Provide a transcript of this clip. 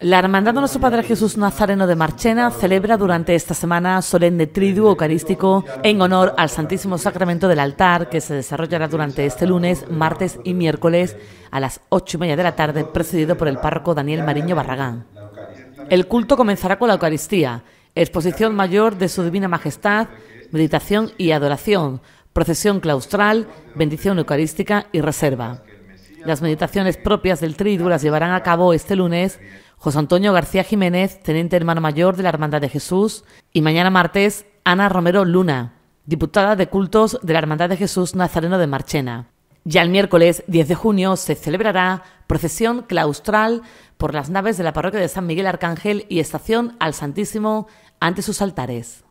La Hermandad de Nuestro Padre Jesús Nazareno de Marchena celebra durante esta semana solemne triduo eucarístico en honor al Santísimo Sacramento del altar que se desarrollará durante este lunes, martes y miércoles a las ocho y media de la tarde, presidido por el párroco Daniel Mariño Barragán. El culto comenzará con la Eucaristía, exposición mayor de su Divina Majestad, meditación y adoración, procesión claustral, bendición eucarística y reserva. Las meditaciones propias del Triduo las llevarán a cabo este lunes José Antonio García Jiménez, teniente hermano mayor de la Hermandad de Jesús, y mañana martes Ana Romero Luna, diputada de cultos de la Hermandad de Jesús Nazareno de Marchena. Ya el miércoles 10 de junio se celebrará procesión claustral por las naves de la parroquia de San Miguel Arcángel y estación al Santísimo ante sus altares.